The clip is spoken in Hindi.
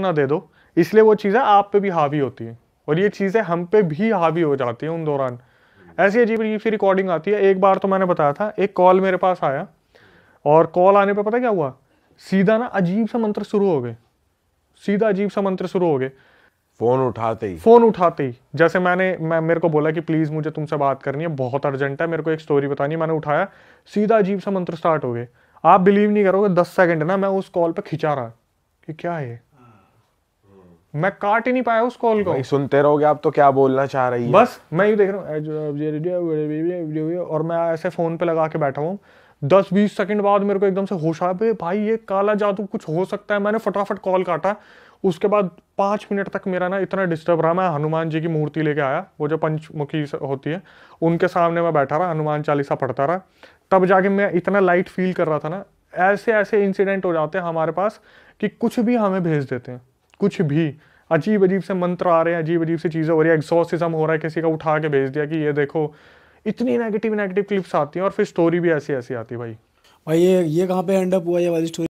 ना दे दो इसलिए वो चीज़ें आप पे भी हावी होती हैं और ये चीज़ें हम पे भी हावी हो जाती हैं उन दौरान ऐसी अजीब अजीब सी रिकॉर्डिंग आती है एक बार तो मैंने बताया था एक कॉल मेरे पास आया और कॉल आने पर पता क्या हुआ सीधा ना अजीब सा मंत्र शुरू हो गए सीधा अजीब सा मंत्र शुरू हो गए फ़ोन उठाते ही फ़ोन उठाते ही जैसे मैंने मैं मेरे को बोला कि प्लीज़ मुझे तुमसे बात करनी है बहुत अर्जेंट है मेरे को एक स्टोरी बतानी है मैंने उठाया सीधा अजीब सा मंत्र स्टार्ट हो गए आप बिलीव नहीं करोगे दस सेकंड ना मैं उस कॉल पर खिंचा रहा कि क्या है मैं काट ही नहीं पाया उस कॉल को सुनते रहोगे आप तो क्या बोलना चाह रही है बस मैं ये देख रहा हूँ और मैं ऐसे फोन पे लगा के बैठा हूँ दस बीस सेकंड बाद मेरे को एकदम से होश आया भाई ये काला जादू कुछ हो सकता है मैंने फटाफट कॉल काटा उसके बाद पांच मिनट तक मेरा ना इतना डिस्टर्ब रहा मैं हनुमान जी की मूर्ति लेके आया वो जो पंचमुखी होती है उनके सामने मैं बैठा रहा हनुमान चालीसा पढ़ता रहा तब जाके मैं इतना लाइट फील कर रहा था ना ऐसे ऐसे इंसिडेंट हो जाते हैं हमारे पास कि कुछ भी हमें भेज देते हैं कुछ भी अजीब अजीब से मंत्र आ रहे हैं अजीब अजीब से चीज़ें हो रही है एग्जॉसिज्म हो रहा है किसी का उठा के भेज दिया कि ये देखो इतनी नेगेटिव नेगेटिव क्लिप्स आती हैं और फिर स्टोरी भी ऐसी ऐसी आती है भाई भाई ये ये कहाँ पे एंड अप हुआ ये वाली स्टोरी